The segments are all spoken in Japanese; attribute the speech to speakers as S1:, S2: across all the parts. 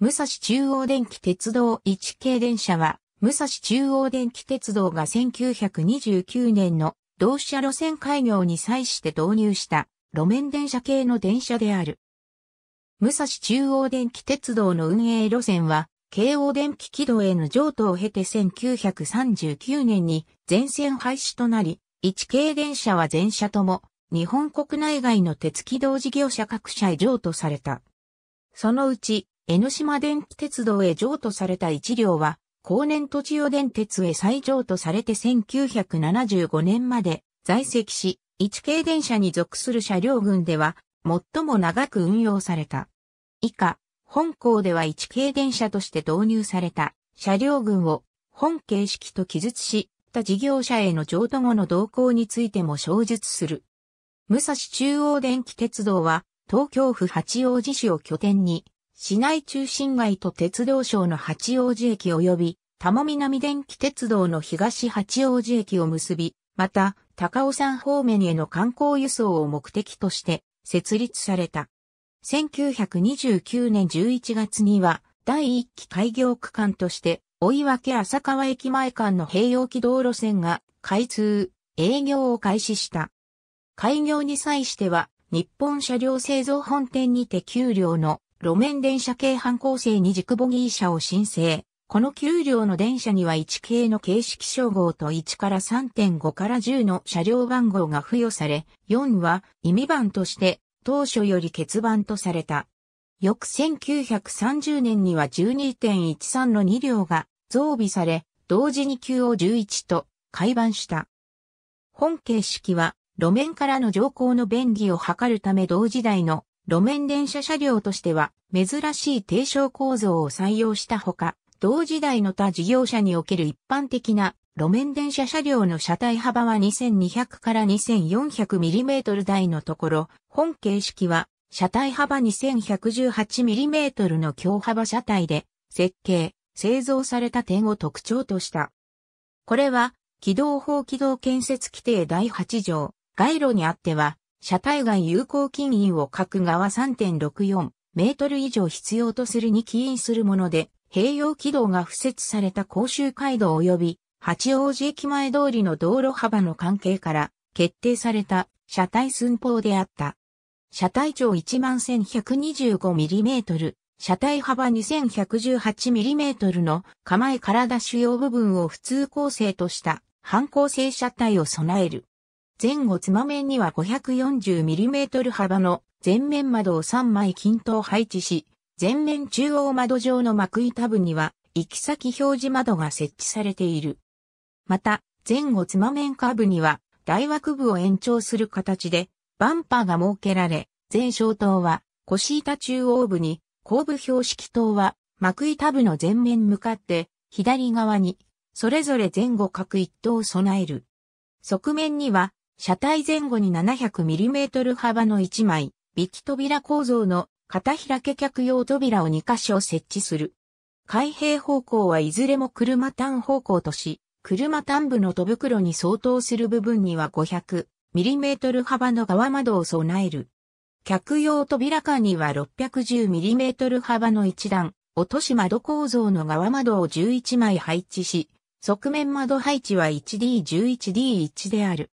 S1: 武蔵中央電気鉄道1系電車は、武蔵中央電気鉄道が1929年の同社路線開業に際して導入した路面電車系の電車である。武蔵中央電気鉄道の運営路線は、京王電気軌道への譲渡を経て1939年に全線廃止となり、1系電車は全車とも日本国内外の鉄軌道事業者各社へ譲渡された。そのうち江ノ島電気鉄道へ譲渡された1両は、後年土地用電鉄へ再譲渡されて1975年まで在籍し、一系電車に属する車両群では、最も長く運用された。以下、本校では一系電車として導入された車両群を本形式と記述し、他事業者への譲渡後の動向についても詳述する。武蔵中央電気鉄道は、東京府八王子市を拠点に、市内中心街と鉄道省の八王子駅及び、多摩南電気鉄道の東八王子駅を結び、また、高尾山方面への観光輸送を目的として設立された。1929年11月には、第1期開業区間として、追分浅川駅前間の併用機道路線が開通、営業を開始した。開業に際しては、日本車両製造本店にて給料の路面電車系半構成に軸ボギー車を申請。この9両の電車には1系の形式称号と1から3.5から10の車両番号が付与され、4は意味番として当初より欠番とされた。翌1930年には12.13の2両が増備され、同時に9を11と改番した。本形式は路面からの乗降の便宜を図るため同時代の路面電車車両としては珍しい低床構造を採用したほか、同時代の他事業者における一般的な路面電車車両の車体幅は2200から 2400mm 台のところ、本形式は車体幅 2118mm の強幅車体で設計、製造された点を特徴とした。これは、軌道法軌道建設規定第8条、概路にあっては、車体外有効金印を各側3.64メートル以上必要とするに起因するもので、併用軌道が付設された甲州街道及び八王子駅前通りの道路幅の関係から決定された車体寸法であった。車体長 11125mm、車体幅 2118mm の構え体主要部分を普通構成とした反構成車体を備える。前後つま面には 540mm 幅の前面窓を3枚均等配置し、前面中央窓上の幕板部には行き先表示窓が設置されている。また、前後つま面下部には大枠部を延長する形でバンパーが設けられ、前小灯は腰板中央部に、後部標識灯は幕板部の前面向かって左側に、それぞれ前後各一灯を備える。側面には車体前後に 700mm 幅の1枚、ビキ扉構造の片開け客用扉を2箇所設置する。開閉方向はいずれも車単方向とし、車単部の戸袋に相当する部分には 500mm 幅の側窓を備える。客用扉間には 610mm 幅の一段、落とし窓構造の側窓を11枚配置し、側面窓配置は 1D11D1 である。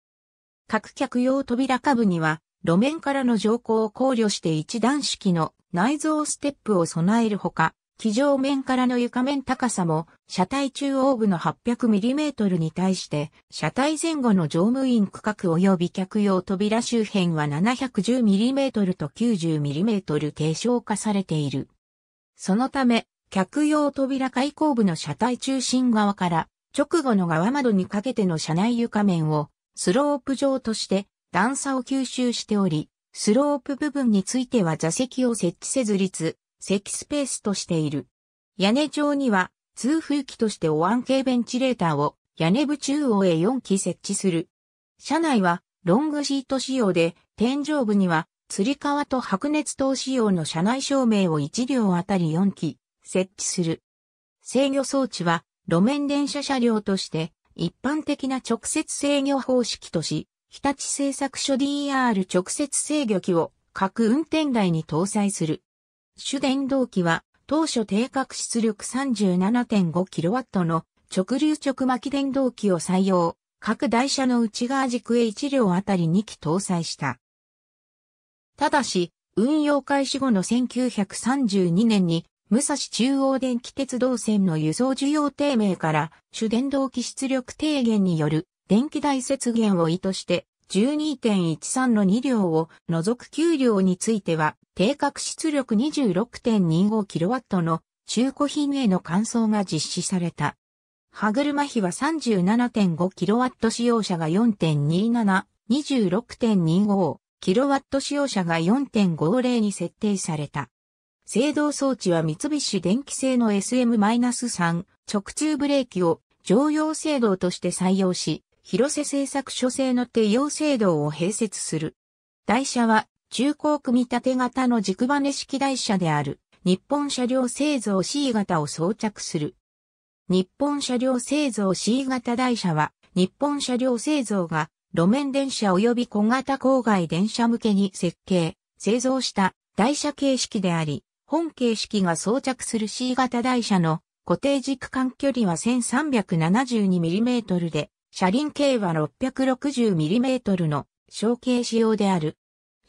S1: 各客用扉下部には、路面からの乗降を考慮して一段式の内蔵ステップを備えるほか、機上面からの床面高さも、車体中央部の 800mm に対して、車体前後の乗務員区画及び客用扉周辺は 710mm と 90mm 低小化されている。そのため、客用扉開口部の車体中心側から、直後の側窓にかけての車内床面をスロープ状として段差を吸収しており、スロープ部分については座席を設置せず立、席スペースとしている。屋根上には通風機としてお安系ベンチレーターを屋根部中央へ4機設置する。車内はロングシート仕様で天井部には釣り革と白熱灯仕様の車内照明を1両あたり4機設置する。制御装置は路面電車車両として一般的な直接制御方式とし、日立製作所 DR 直接制御機を各運転台に搭載する。主電動機は当初定格出力 37.5kW の直流直巻電動機を採用。各台車の内側軸へ1両あたり2機搭載した。ただし、運用開始後の1932年に武蔵中央電気鉄道線の輸送需要低迷から主電動機出力低減による電気代節減を意図して12.13の2両を除く9両については定格出力 26.25kW の中古品への換装が実施された。歯車比は 37.5kW 使用者が4.27、26.25kW 使用者が4.50に設定された。制動装置は三菱電機製の SM-3 直通ブレーキを常用制動として採用し、広瀬製作所製の低用制動を併設する。台車は中高組み立て型の軸バネ式台車である日本車両製造 C 型を装着する。日本車両製造 C 型台車は日本車両製造が路面電車及び小型郊外電車向けに設計、製造した台車形式であり、本形式が装着する C 型台車の固定軸間距離は 1372mm で、車輪径は 660mm の小径仕様である。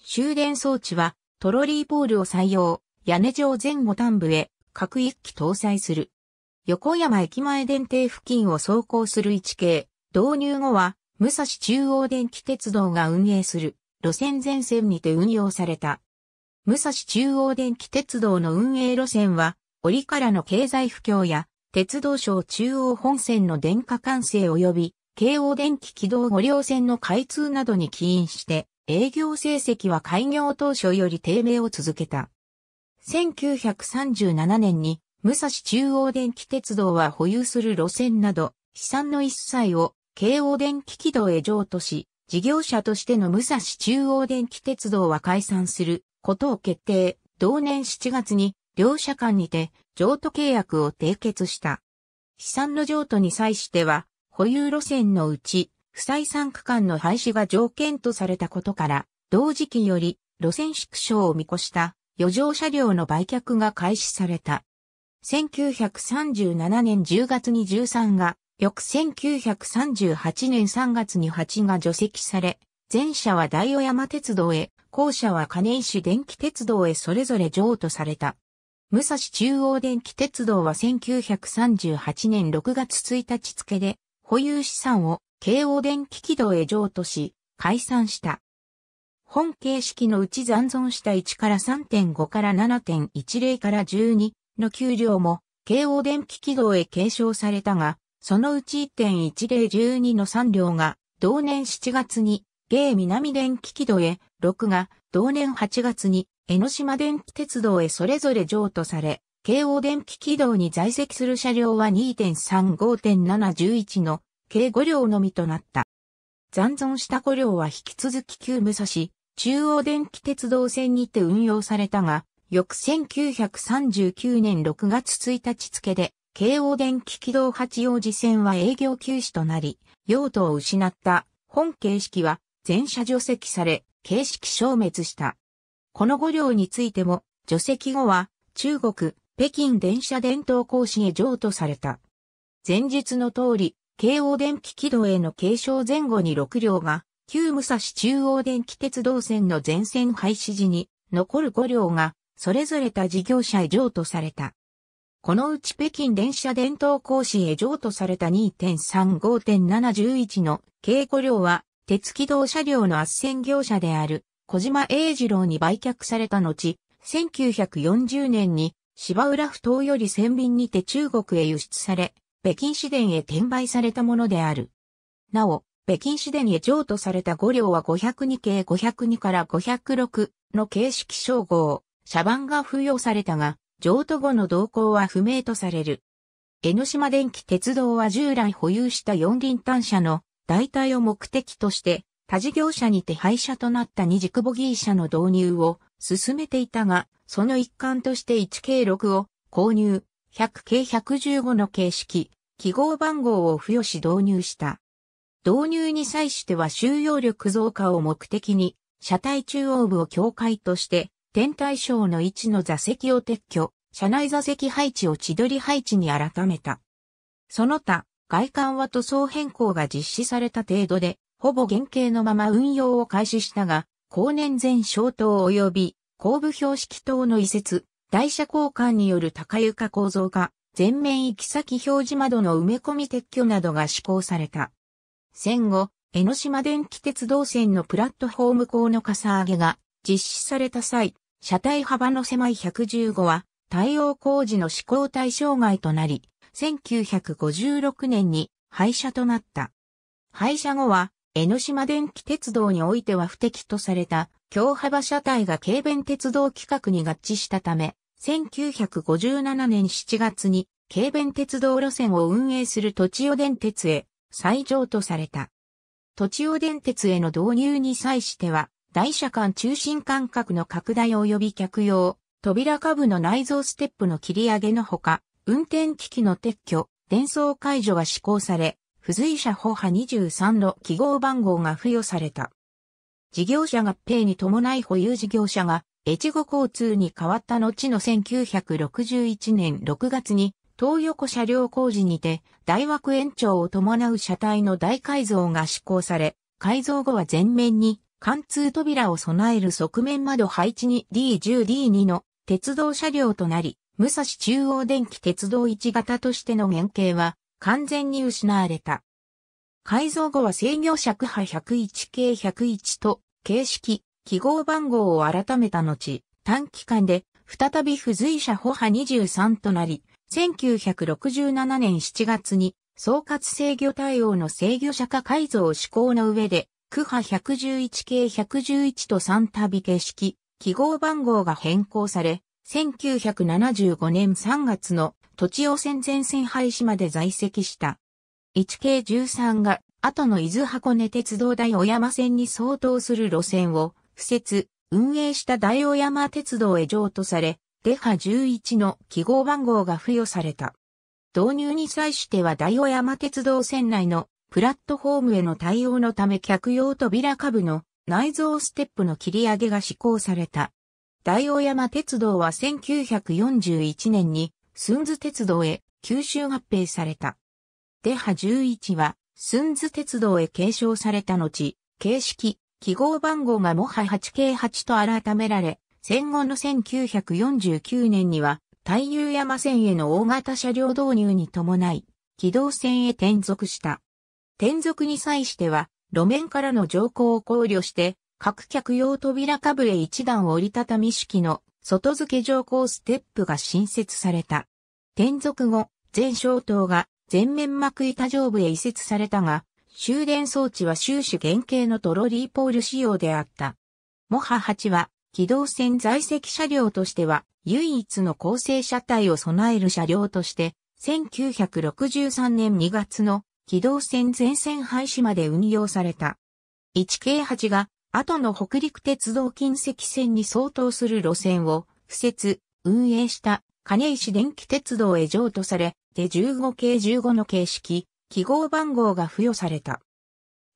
S1: 終電装置はトロリーポールを採用、屋根上前後端部へ各一機搭載する。横山駅前電停付近を走行する1系、導入後は武蔵中央電気鉄道が運営する路線全線にて運用された。武蔵中央電気鉄道の運営路線は、折からの経済不況や、鉄道省中央本線の電化管制及び、京王電気軌道五両線の開通などに起因して、営業成績は開業当初より低迷を続けた。1937年に、武蔵中央電気鉄道は保有する路線など、資産の一切を京王電気軌道へ譲渡し、事業者としての武蔵中央電気鉄道は解散することを決定、同年7月に両社間にて譲渡契約を締結した。資産の譲渡に際しては、保有路線のうち、不採算区間の廃止が条件とされたことから、同時期より路線縮小を見越した余剰車両の売却が開始された。1937年10月に13が、翌1938年3月に8が除籍され、前者は大尾山鉄道へ、後者は金石電気鉄道へそれぞれ譲渡された。武蔵中央電気鉄道は1938年6月1日付で、保有資産を京王電気軌道へ譲渡し、解散した。本形式のうち残存した1から3.5から7.10から12の給料も、京王電気軌道へ継承されたが、そのうち1.1012の3両が、同年7月に京南電気軌道へ、6が、同年8月に、江ノ島電気鉄道へそれぞれ譲渡され、京王電気軌道に在籍する車両は2.3、5.711の計5両のみとなった。残存した5両は引き続き旧武蔵、中央電気鉄道線にて運用されたが、翌1939年6月1日付で、京王電気軌道八王子線は営業休止となり、用途を失った本形式は全車除籍され、形式消滅した。この5両についても、除籍後は、中国、北京電車伝統講師へ譲渡された。前述の通り、京王電気軌道への継承前後に6両が、旧武蔵中央電気鉄道線の全線廃止時に、残る5両が、それぞれた事業者へ譲渡された。このうち北京電車伝統講師へ譲渡された2.3、5.7、11の稽古両は鉄軌道車両の圧旋業者である小島英二郎に売却された後、1940年に芝浦埠頭より船便にて中国へ輸出され、北京市電へ転売されたものである。なお、北京市電へ譲渡された5両は502系502から506の形式称号、車番が付与されたが、譲渡後の動向は不明とされる。江ノ島電気鉄道は従来保有した四輪単車の代替を目的として、他事業者にて廃車となった二軸ボギー車の導入を進めていたが、その一環として1 k 6を購入、100系115の形式、記号番号を付与し導入した。導入に際しては収容力増加を目的に、車体中央部を境界として、天体省の位置の座席を撤去、車内座席配置を千鳥配置に改めた。その他、外観は塗装変更が実施された程度で、ほぼ原型のまま運用を開始したが、後年全消灯及び後部標識灯の移設、台車交換による高床構造化、全面行き先表示窓の埋め込み撤去などが施行された。戦後、江ノ島電気鉄道線のプラットフォーム鋼のかさ上げが実施された際、車体幅の狭い115は、対応工事の施行対象外となり、1956年に廃車となった。廃車後は、江ノ島電気鉄道においては不適とされた、京幅車体が軽便鉄道規格に合致したため、1957年7月に、軽便鉄道路線を運営する土地用電鉄へ再上とされた。土地用電鉄への導入に際しては、台車間中心間隔の拡大及び客用、扉下部の内蔵ステップの切り上げのほか、運転機器の撤去、伝送解除が施行され、付随車砲波23の記号番号が付与された。事業者合併に伴い保有事業者が越後交通に変わった後の1961年6月に東横車両工事にて大枠延長を伴う車体の大改造が施行され、改造後は前面に貫通扉を備える側面窓配置に D10D2 の鉄道車両となり、武蔵中央電気鉄道1型としての原型は完全に失われた。改造後は制御尺波101系101と形式、記号番号を改めた後、短期間で再び付随者歩波23となり、1967年7月に総括制御対応の制御者化改造を施行の上で、区波111系111と3旅形式、記号番号が変更され、1975年3月の土地汚染全線廃止まで在籍した。1 k 13が後の伊豆箱根鉄道大小山線に相当する路線を、敷設、運営した大小山鉄道へ譲渡され、デハ11の記号番号が付与された。導入に際しては大小山鉄道線内のプラットフォームへの対応のため客用扉下部の内蔵ステップの切り上げが施行された。大大山鉄道は1941年に、寸津鉄道へ九州合併された。デハ11は、寸津鉄道へ継承された後、形式、記号番号がもは 8K8 と改められ、戦後の1949年には、太遊山線への大型車両導入に伴い、軌道線へ転属した。転属に際しては、路面からの乗降を考慮して、各客用扉かぶれ一段折りたたみ式の外付け乗降ステップが新設された。転属後、全小灯が全面幕板上部へ移設されたが、終電装置は終始原型のトロリーポール仕様であった。モハ8は、機動船在籍車両としては、唯一の構成車体を備える車両として、1963年2月の機動船全線廃止まで運用された。1K8 が後の北陸鉄道近石線に相当する路線を、敷設、運営した金石電気鉄道へ譲渡され、で15系15の形式、記号番号が付与された。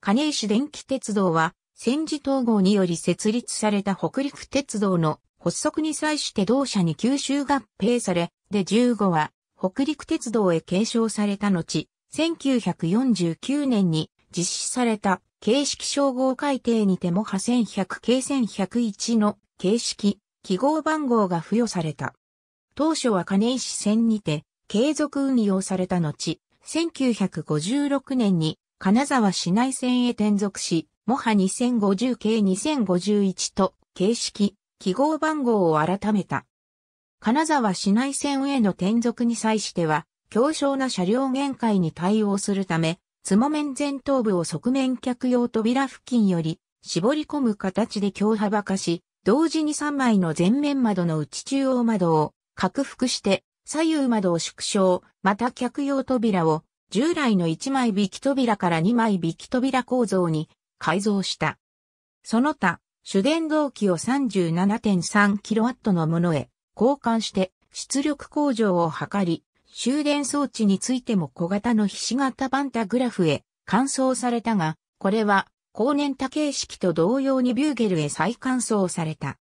S1: 金石電気鉄道は、戦時統合により設立された北陸鉄道の発足に際して同社に吸収合併され、で15は北陸鉄道へ継承された後、1949年に実施された形式称号改定にても派1100系1101の形式、記号番号が付与された。当初は金石線にて継続運用された後、1956年に金沢市内線へ転属し、もは2050系2051と形式、記号番号を改めた。金沢市内線への転属に際しては、強小な車両限界に対応するため、つも面前頭部を側面客用扉付近より絞り込む形で強幅化し、同時に3枚の前面窓の内中央窓を拡幅して左右窓を縮小、また客用扉を従来の1枚引き扉から2枚引き扉構造に改造した。その他、主電動機を 37.3kW のものへ交換して出力向上を図り、終電装置についても小型のひし形バンタグラフへ換装されたが、これは高年多形式と同様にビューゲルへ再換装された。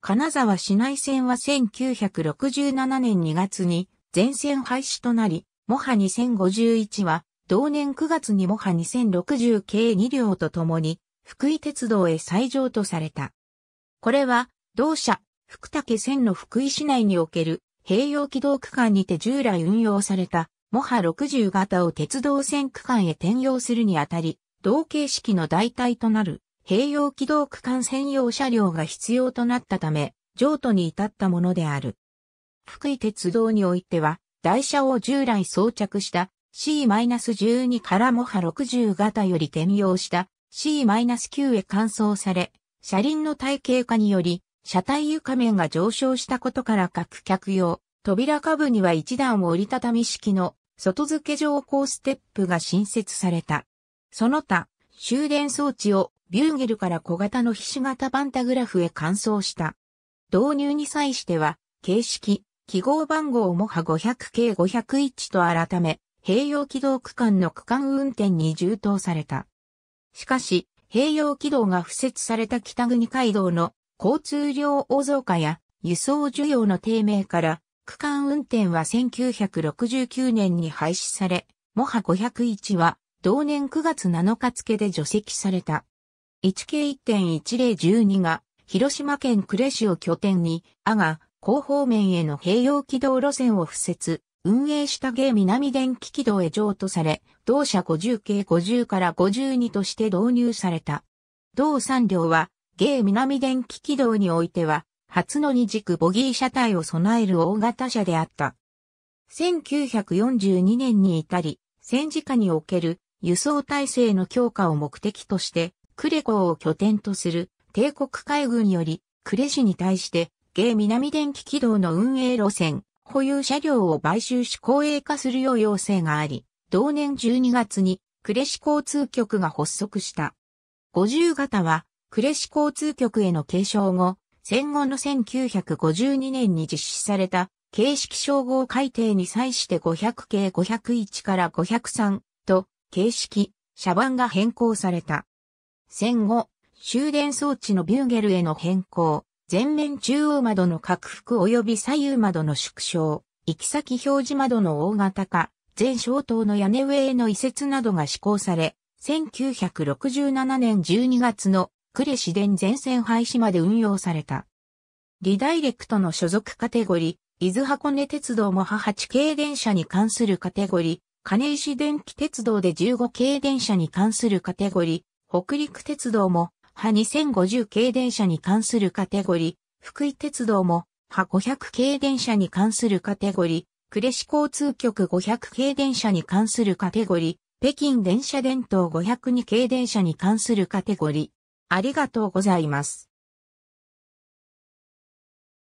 S1: 金沢市内線は1967年2月に全線廃止となり、モハ2051は同年9月にモハ2060計2両とともに福井鉄道へ再上とされた。これは同社福武線の福井市内における併用軌道区間にて従来運用された、モハ60型を鉄道線区間へ転用するにあたり、同形式の代替となる、併用軌道区間専用車両が必要となったため、譲渡に至ったものである。福井鉄道においては、台車を従来装着した C-12 からモハ60型より転用した C-9 へ換装され、車輪の体系化により車体床面が上昇したことから各客用、扉下部には一段を折りたたみ式の外付け乗降ステップが新設された。その他、終電装置をビューゲルから小型のひし形パンタグラフへ換装した。導入に際しては、形式、記号番号もは 500K501 と改め、併用軌道区間の区間運転に充当された。しかし、併用軌道が付設された北国街道の交通量大増加や輸送需要の低迷から区間運転は1969年に廃止され、モハ501は同年9月7日付で除籍された。1 k 1.1012が広島県呉市を拠点に、阿賀、広方面への併用軌道路線を敷設、運営した芸南電気軌道へ譲渡され、同社50 k 50から52として導入された。同産量はゲイ南電気軌道においては、初の二軸ボギー車体を備える大型車であった。1942年に至り、戦時下における輸送体制の強化を目的として、クレコを拠点とする帝国海軍より、クレ市に対して、ゲイ南電気軌道の運営路線、保有車両を買収し公営化するよう要請があり、同年12月にクレ市交通局が発足した。50型は呉市交通局への継承後、戦後の1952年に実施された形式称号改定に際して500系501から503と形式、車番が変更された。戦後、終電装置のビューゲルへの変更、前面中央窓の拡幅及び左右窓の縮小、行き先表示窓の大型化、全小灯の屋根上への移設などが施行され、1967年12月の呉市電全線廃止まで運用された。リダイレクトの所属カテゴリ、伊豆箱根鉄道も母8系電車に関するカテゴリ、金石電気鉄道で15系電車に関するカテゴリ、北陸鉄道も派2050系電車に関するカテゴリ、福井鉄道も派500系電車に関するカテゴリ、呉市交通局500系電車に関するカテゴリ、北京電車伝統502系電車に関するカテゴリ、ありがとうございます。